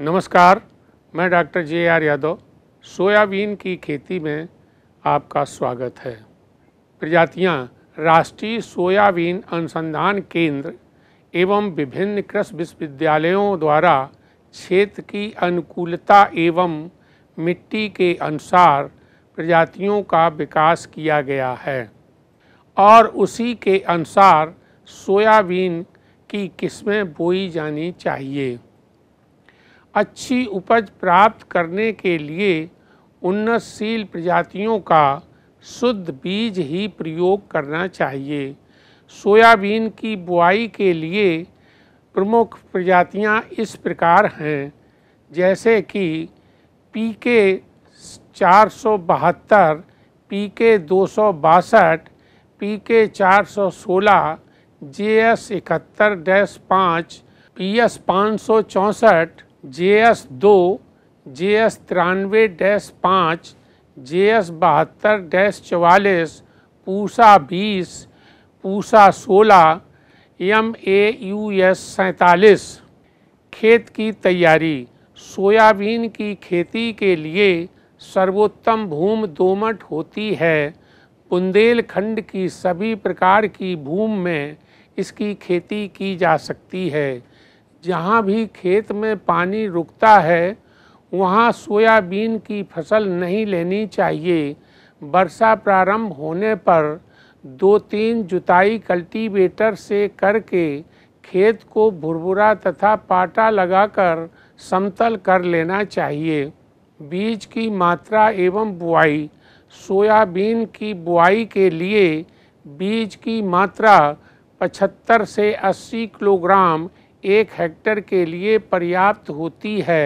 नमस्कार मैं doctor J R Yadav soybean की खेती में आपका स्वागत है प्रजातियां राष्ट्रीय सोयाबीन अनुसंधान केंद्र एवं विभिन्न कृषि विश्वविद्यालयों द्वारा क्षेत्र की अनुकूलता एवं मिट्टी के अनुसार प्रजातियों का विकास किया गया है और उसी के अनुसार सोयाबीन की किस्में बोई जानी चाहिए अच्छी उपज प्राप्त करने के लिए उन्नतशील प्रजातियों का शुद्ध बीज ही प्रयोग करना चाहिए सोयाबीन की बुआई के लिए प्रमुख प्रजातियां इस प्रकार हैं जैसे कि पी के चार सौ बहत्तर पी के दो सौ बासठ पी के चार सौ सोलह जे एस इकहत्तर डैश पाँच पी एस पाँच सौ चौंसठ जे एस दो जे एस तिरानवे डैश पाँच जे एस बहत्तर डैश चवालीस पूसा बीस पूसा सोलह एम ए यू एस सैंतालीस खेत की तैयारी सोयाबीन की खेती के लिए सर्वोत्तम भूमि दोमट होती है बुंदेलखंड की सभी प्रकार की भूमि में इसकी खेती की जा सकती है जहाँ भी खेत में पानी रुकता है वहाँ सोयाबीन की फसल नहीं लेनी चाहिए वर्षा प्रारंभ होने पर दो तीन जुताई कल्टीवेटर से करके खेत को भुरभुरा तथा पाटा लगाकर समतल कर लेना चाहिए बीज की मात्रा एवं बुआई सोयाबीन की बुआई के लिए बीज की मात्रा 75 से 80 किलोग्राम एक हेक्टर के लिए पर्याप्त होती है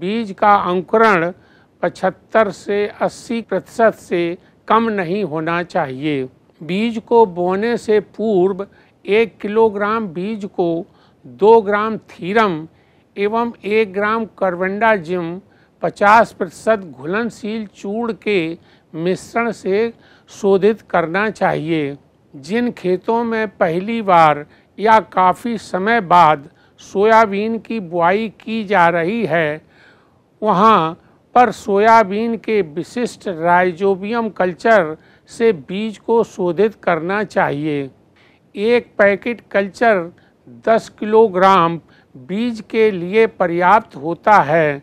बीज का अंकुरण 75 से 80 प्रतिशत से कम नहीं होना चाहिए बीज को बोने से पूर्व एक किलोग्राम बीज को दो ग्राम थीरम एवं एक ग्राम जिम 50 प्रतिशत घुलनशील चूड़ के मिश्रण से शोधित करना चाहिए जिन खेतों में पहली बार या काफ़ी समय बाद सोयाबीन की बुआई की जा रही है वहाँ पर सोयाबीन के विशिष्ट राइजोबियम कल्चर से बीज को शोधित करना चाहिए एक पैकेट कल्चर 10 किलोग्राम बीज के लिए पर्याप्त होता है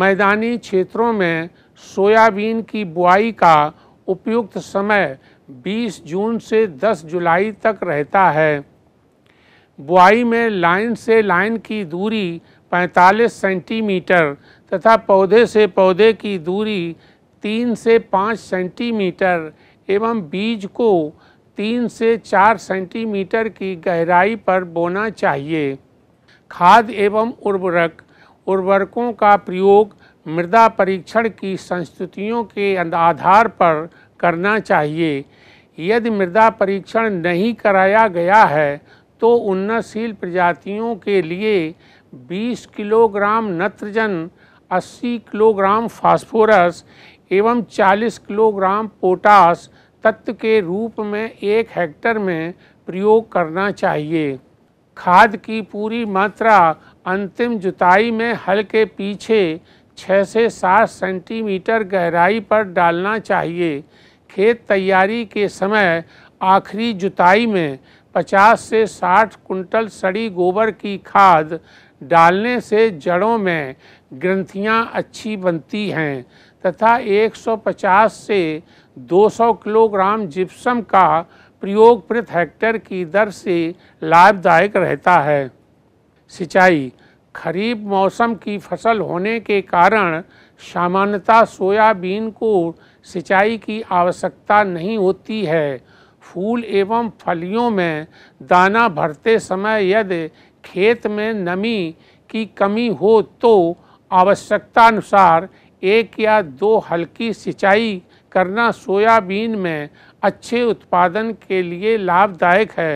मैदानी क्षेत्रों में सोयाबीन की बुआई का उपयुक्त समय 20 जून से 10 जुलाई तक रहता है बुआई में लाइन से लाइन की दूरी 45 सेंटीमीटर तथा पौधे से पौधे की दूरी 3 से 5 सेंटीमीटर एवं बीज को 3 से 4 सेंटीमीटर की गहराई पर बोना चाहिए खाद एवं उर्वरक उर्वरकों का प्रयोग मृदा परीक्षण की संस्तुतियों के आधार पर करना चाहिए यदि मृदा परीक्षण नहीं कराया गया है तो उन्नतशील प्रजातियों के लिए 20 किलोग्राम नत्रजन 80 किलोग्राम फास्फोरस एवं 40 किलोग्राम पोटास तत्व के रूप में एक हेक्टर में प्रयोग करना चाहिए खाद की पूरी मात्रा अंतिम जुताई में हल के पीछे 6 से 7 सेंटीमीटर गहराई पर डालना चाहिए खेत तैयारी के समय आखिरी जुताई में 50 से 60 कुंटल सड़ी गोबर की खाद डालने से जड़ों में ग्रंथियां अच्छी बनती हैं तथा 150 से 200 किलोग्राम जिप्सम का प्रयोग प्रति हेक्टेयर की दर से लाभदायक रहता है सिंचाई खरीफ मौसम की फसल होने के कारण सामान्यतः सोयाबीन को सिंचाई की आवश्यकता नहीं होती है फूल एवं फलियों में दाना भरते समय यदि खेत में नमी की कमी हो तो आवश्यकतानुसार एक या दो हल्की सिंचाई करना सोयाबीन में अच्छे उत्पादन के लिए लाभदायक है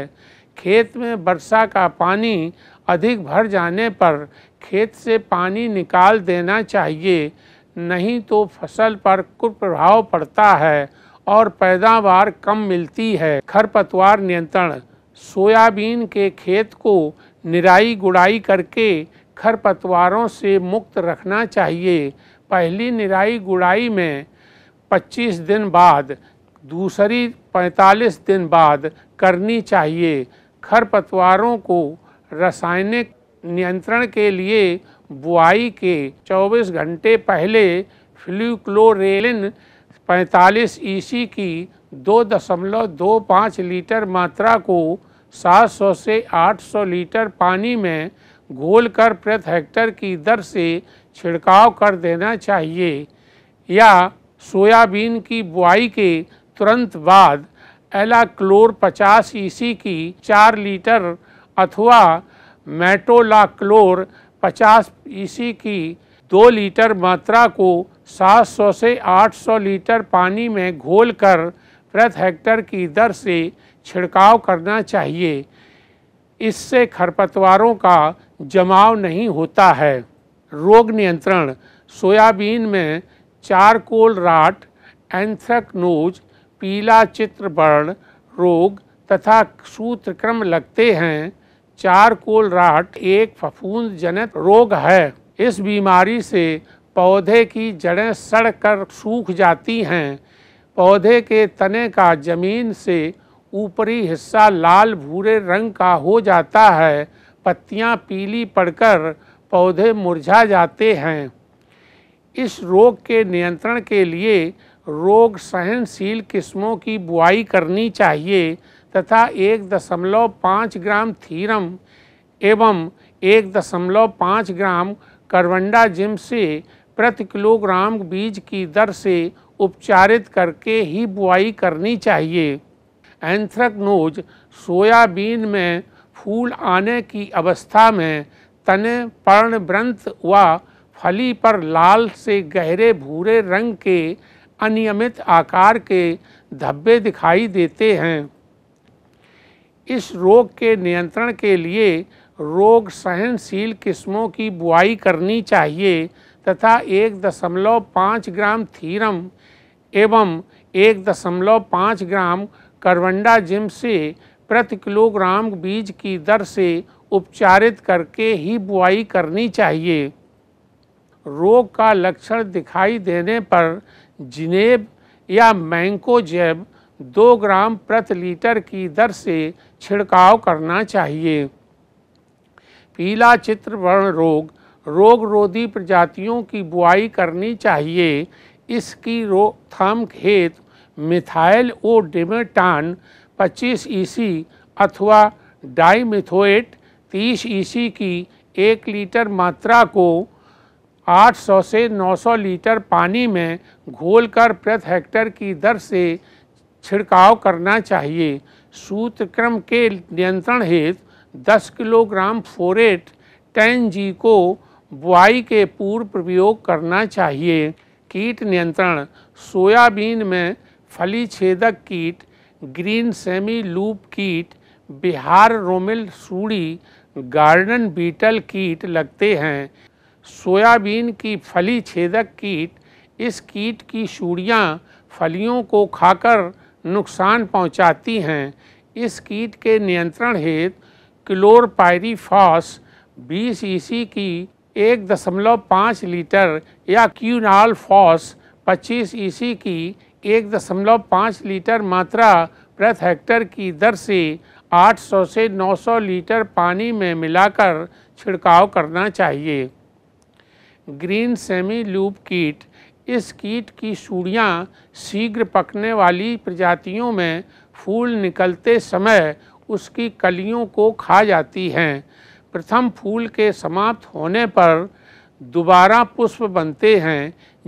खेत में वर्षा का पानी अधिक भर जाने पर खेत से पानी निकाल देना चाहिए नहीं तो फसल पर कुप्रभाव पड़ता है और पैदावार कम मिलती है खरपतवार नियंत्रण सोयाबीन के खेत को निराई गुड़ाई करके खरपतवारों से मुक्त रखना चाहिए पहली निराई गुड़ाई में 25 दिन बाद दूसरी 45 दिन बाद करनी चाहिए खरपतवारों को रासायनिक नियंत्रण के लिए बुआई के 24 घंटे पहले फ्लूक्लोरेलिन 45 ईसी e की दो दशमलव दो पाँच लीटर मात्रा को 700 से 800 लीटर पानी में घोलकर प्रति हेक्टर की दर से छिड़काव कर देना चाहिए या सोयाबीन की बुआई के तुरंत बाद एलाक्लोर 50 ईसी e की 4 लीटर अथवा मेटोलाक्लोर 50 ईसी e की 2 लीटर मात्रा को 700 से 800 लीटर पानी में घोलकर प्रति हेक्टर की दर से छिड़काव करना चाहिए इससे खरपतवारों का जमाव नहीं होता है रोग नियंत्रण सोयाबीन में चारकोल राट एंथ्रकनोज पीला चित्रवर्ण रोग तथा सूत्रक्रम लगते हैं चारकोल राट एक फफूंद जनित रोग है इस बीमारी से पौधे की जड़ें सड़ कर सूख जाती हैं पौधे के तने का ज़मीन से ऊपरी हिस्सा लाल भूरे रंग का हो जाता है पत्तियां पीली पड़कर पौधे मुरझा जाते हैं इस रोग के नियंत्रण के लिए रोग सहनशील किस्मों की बुआई करनी चाहिए तथा एक दशमलव पाँच ग्राम थीरम एवं एक दशमलव पाँच ग्राम करवंडा जिम से प्रति किलोग्राम बीज की दर से उपचारित करके ही बुआई करनी चाहिए एंथ्रकनोज सोयाबीन में फूल आने की अवस्था में तने पर्णभ्रंत व फली पर लाल से गहरे भूरे रंग के अनियमित आकार के धब्बे दिखाई देते हैं इस रोग के नियंत्रण के लिए रोग सहनशील किस्मों की बुआई करनी चाहिए तथा एक दशमलव पाँच ग्राम थीरम एवं एक दशमलव पाँच ग्राम करवंडा जिम से प्रति किलोग्राम बीज की दर से उपचारित करके ही बुआई करनी चाहिए रोग का लक्षण दिखाई देने पर जिनेब या मैंकोजेब दो ग्राम प्रति लीटर की दर से छिड़काव करना चाहिए पीला चित्रवर्ण रोग रोग रोधी प्रजातियों की बुआई करनी चाहिए इसकी रोकथाम हेतु मिथाइल ओ डिमेटान 25 ईसी अथवा डाइमिथोएट 30 ईसी की एक लीटर मात्रा को 800 से 900 लीटर पानी में घोलकर प्रति हेक्टर की दर से छिड़काव करना चाहिए सूत्रक्रम के नियंत्रण हेतु 10 किलोग्राम फोरेट टेन जी को बुआई के पूर्व प्रयोग करना चाहिए कीट नियंत्रण सोयाबीन में फली छेदक कीट ग्रीन सेमी लूप कीट बिहार रोमिल सूड़ी गार्डन बीटल कीट लगते हैं सोयाबीन की फली छेदक कीट इस कीट की सूड़ियाँ फलियों को खाकर नुकसान पहुँचाती हैं इस कीट के नियंत्रण हेतु क्लोरपायरीफॉस बीस ईसी की एक दशमलव पाँच लीटर या क्यूनाल फॉस पच्चीस ईसी e की एक दशमलव पाँच लीटर मात्रा प्रति हेक्टर की दर से 800 से 900 लीटर पानी में मिलाकर छिड़काव करना चाहिए ग्रीन सेमी लूप कीट इस कीट की सूढ़ियाँ शीघ्र पकने वाली प्रजातियों में फूल निकलते समय उसकी कलियों को खा जाती हैं प्रथम फूल के समाप्त होने पर दोबारा पुष्प बनते हैं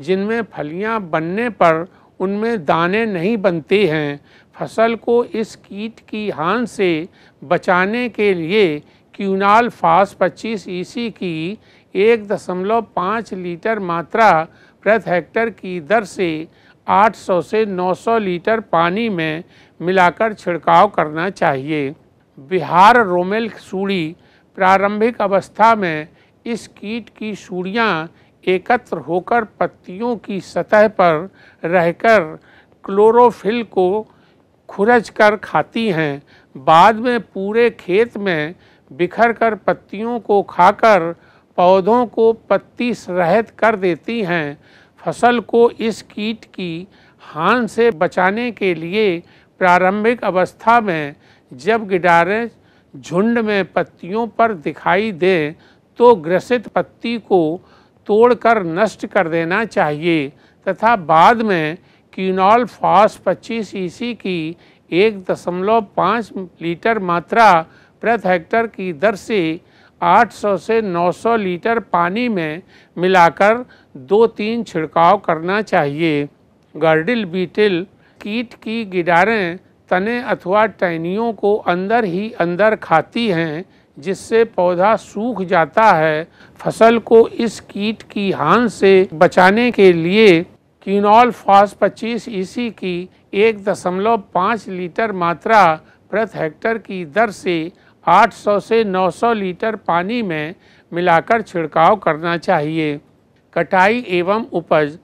जिनमें फलियां बनने पर उनमें दाने नहीं बनते हैं फसल को इस कीट की हान से बचाने के लिए क्यूनाल फास 25 ईसी की एक दशमलव पाँच लीटर मात्रा प्रति हेक्टर की दर से 800 से 900 लीटर पानी में मिलाकर छिड़काव करना चाहिए बिहार रोमेल सूड़ी प्रारंभिक अवस्था में इस कीट की सूढ़ियाँ एकत्र होकर पत्तियों की सतह पर रहकर क्लोरोफिल को खुरज कर खाती हैं बाद में पूरे खेत में बिखर कर पत्तियों को खाकर पौधों को पत्ती रहित कर देती हैं फसल को इस कीट की हान से बचाने के लिए प्रारंभिक अवस्था में जब गिडारें झुंड में पत्तियों पर दिखाई दे तो ग्रसित पत्ती को तोड़कर नष्ट कर देना चाहिए तथा बाद में क्यूनॉल फॉस पच्चीस ईसी की एक दशमलव पाँच लीटर मात्रा प्रति हेक्टर की दर से 800 से 900 लीटर पानी में मिलाकर दो तीन छिड़काव करना चाहिए गर्डिल बीटिल कीट की गिडारें तने अथवा टहनियों को अंदर ही अंदर खाती हैं जिससे पौधा सूख जाता है फसल को इस कीट की हान से बचाने के लिए किनॉल फॉस पच्चीस ईसी e की एक दशमलव पाँच लीटर मात्रा प्रति हेक्टर की दर से 800 से 900 लीटर पानी में मिलाकर छिड़काव करना चाहिए कटाई एवं उपज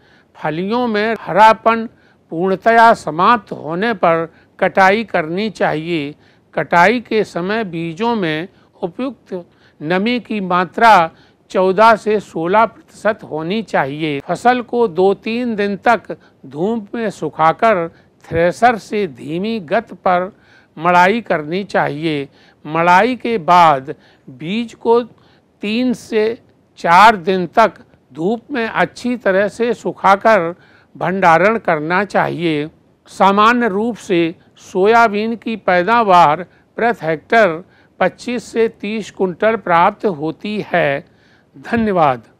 फलियों में हरापन पूर्णतया समाप्त होने पर कटाई करनी चाहिए कटाई के समय बीजों में उपयुक्त नमी की मात्रा 14 से 16 प्रतिशत होनी चाहिए फसल को दो तीन दिन तक धूप में सुखाकर थ्रेसर से धीमी गत पर मड़ाई करनी चाहिए मड़ाई के बाद बीज को तीन से चार दिन तक धूप में अच्छी तरह से सुखाकर भंडारण करना चाहिए सामान्य रूप से सोयाबीन की पैदावार प्रति हेक्टर 25 से 30 कुंटल प्राप्त होती है धन्यवाद